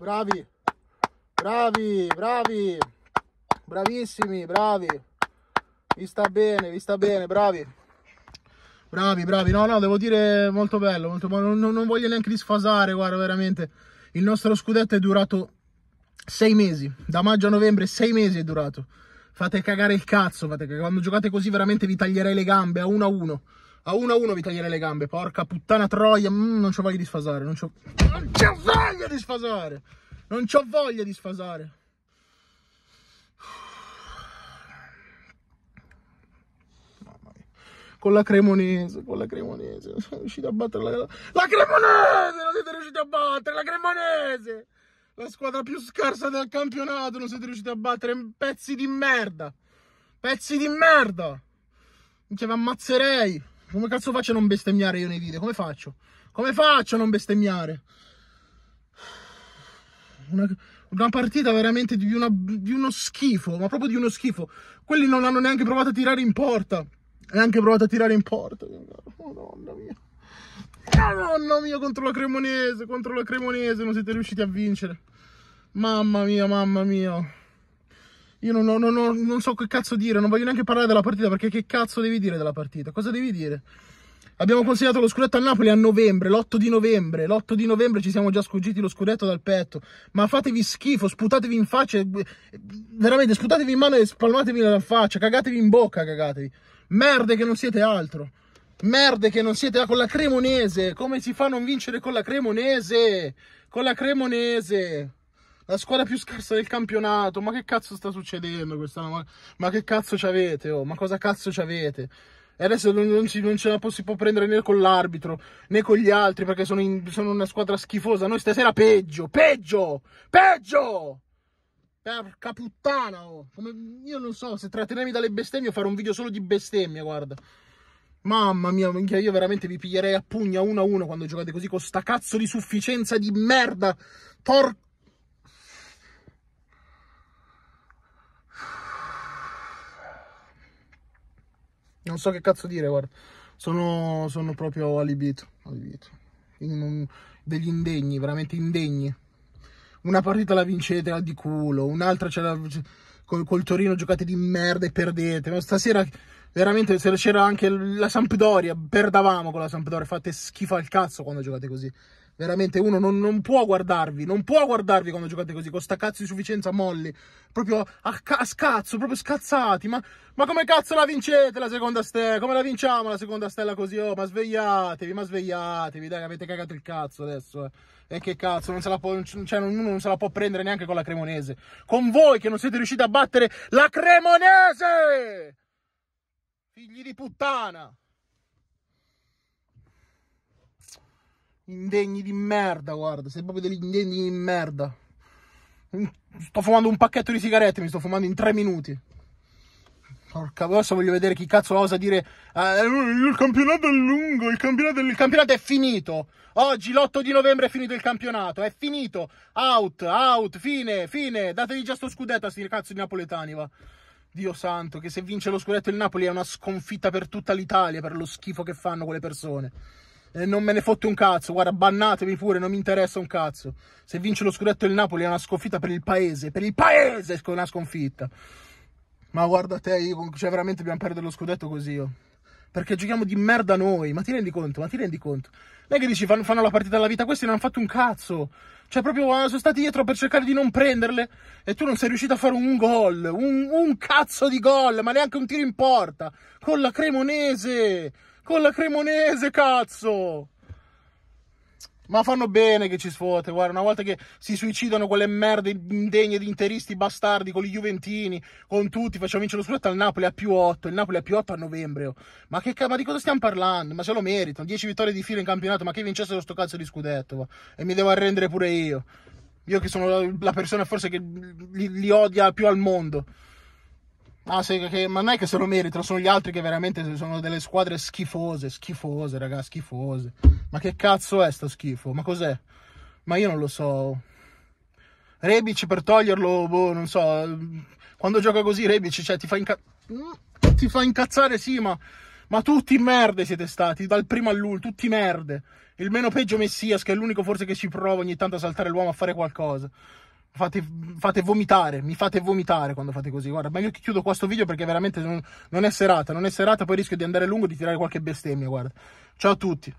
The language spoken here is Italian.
bravi, bravi, bravi, bravissimi, bravi, vi sta bene, vi sta bene, bravi, bravi, bravi, no, no, devo dire molto bello, molto bello, non, non voglio neanche disfasare, guarda, veramente, il nostro scudetto è durato sei mesi, da maggio a novembre sei mesi è durato, fate cagare il cazzo, fate cagare. quando giocate così veramente vi taglierei le gambe a uno a uno. A 1-1 a vi taglierei le gambe, porca puttana troia, mm, non c'ho voglia di sfasare, non c'ho... Non c'ho voglia di sfasare! Non c'ho voglia di sfasare! con la Cremonese, con la Cremonese, non sono riuscito a battere la, la Cremonese, non siete riusciti a battere la Cremonese, la squadra più scarsa del campionato, non siete riusciti a battere, pezzi di merda, pezzi di merda, che vi ammazzerei. Come cazzo faccio a non bestemmiare io nei video? Come faccio? Come faccio a non bestemmiare? Una, una partita veramente di, una, di, uno schifo, ma proprio di uno schifo. Quelli non hanno neanche provato a tirare in porta. Neanche provato a tirare in porta. Madonna mia. Madonna mia, contro la Cremonese, contro la Cremonese non siete riusciti a vincere. Mamma mia, mamma mia. Io non, non, non, non, so che cazzo dire, non voglio neanche parlare della partita perché che cazzo devi dire della partita? Cosa devi dire? Abbiamo consegnato lo scudetto a Napoli a novembre, l'8 di novembre. L'8 di novembre ci siamo già sfuggiti lo scudetto dal petto. Ma fatevi schifo, sputatevi in faccia. Veramente, sputatevi in mano e spalmatevi la faccia. Cagatevi in bocca, cagatevi. Merde che non siete altro. Merde che non siete là ah, con la Cremonese. Come si fa a non vincere con la Cremonese? Con la Cremonese la squadra più scarsa del campionato. Ma che cazzo sta succedendo quest'anno? Ma, ma che cazzo ci avete? Oh? Ma cosa cazzo ci avete? E adesso non, non, si, non ce la si può prendere né con l'arbitro né con gli altri perché sono, in, sono una squadra schifosa. Noi stasera peggio, peggio, peggio! Porca puttana! Oh. Come, io non so se trattenermi dalle bestemmie o fare un video solo di bestemmie, guarda. Mamma mia, minchia, io veramente vi piglierei a pugna uno a uno quando giocate così con sta cazzo di sufficienza di merda. Porca Non so che cazzo dire, guarda. Sono, sono proprio alibito. alibito. Un, degli indegni, veramente indegni. Una partita la vincete al di culo, un'altra ce la, col, col, Torino giocate di merda e perdete. Ma stasera veramente c'era anche la Sampdoria, perdavamo con la Sampdoria, fate schifo al cazzo quando giocate così veramente uno non, non, può guardarvi, non può guardarvi quando giocate così, con sta cazzo di sufficienza molli, proprio a, a scazzo, proprio scazzati, ma, ma, come cazzo la vincete la seconda stella, come la vinciamo la seconda stella così, oh, ma svegliatevi, ma svegliatevi, dai, avete cagato il cazzo adesso, eh. E che cazzo, non se la può, cioè, uno non se la può prendere neanche con la Cremonese. Con voi che non siete riusciti a battere la Cremonese! Figli di puttana! Indegni di merda, guarda, sei proprio degli indegni di merda. Sto fumando un pacchetto di sigarette, mi sto fumando in tre minuti. Porca bossa, voglio vedere chi cazzo la osa dire eh, il campionato è lungo, il campionato, il campionato è finito. Oggi l'8 di novembre è finito il campionato, è finito. Out, out, fine, fine. Dategli già sto scudetto a sti cazzo di napoletani, va. Dio santo, che se vince lo scudetto il Napoli è una sconfitta per tutta l'Italia, per lo schifo che fanno quelle persone eh, non me ne fotte un cazzo, guarda, bannatevi pure, non mi interessa un cazzo. Se vince lo scudetto il Napoli è una sconfitta per il paese, per il paese è una sconfitta. Ma guarda te, io, cioè veramente dobbiamo perdere lo scudetto così, oh. Perché giochiamo di merda noi, ma ti rendi conto, ma ti rendi conto? Lei che dici fanno, fanno la partita della vita, questi non hanno fatto un cazzo. Cioè proprio ah, sono stati dietro per cercare di non prenderle e tu non sei riuscito a fare un gol, un, un cazzo di gol, ma neanche un tiro in porta, con la Cremonese. Con la Cremonese, cazzo! Ma fanno bene che ci sfotte, guarda, una volta che si suicidano quelle merde indegne di interisti bastardi con gli Juventini, con tutti, facciamo vincere lo scudetto al Napoli a più 8, il Napoli a più 8 a novembre. Oh. Ma, che, ma di cosa stiamo parlando? Ma se lo meritano, 10 vittorie di fila in campionato, ma che vincessero sto cazzo di scudetto, va. Oh. e mi devo arrendere pure io. Io che sono la persona forse che li, li odia più al mondo. Ah, sì, che, ma non è che se lo meritano, sono gli altri che veramente sono delle squadre schifose, schifose, raga, schifose. Ma che cazzo è sto schifo? Ma cos'è? Ma io non lo so. Rebic per toglierlo, boh, non so. Quando gioca così Rebic, cioè, ti fa, inca- mm, ti fa incazzare, sì, ma... Ma tutti merde siete stati, dal primo all'ultimo, tutti merde. Il meno peggio Messias, che è l'unico forse che ci prova ogni tanto a saltare l'uomo a fare qualcosa. Fate, fate, vomitare, mi fate vomitare quando fate così. Guarda, ma io chiudo questo video perché veramente non, non è serata, non è serata, poi rischio di andare lungo e di tirare qualche bestemmia, guarda. Ciao a tutti.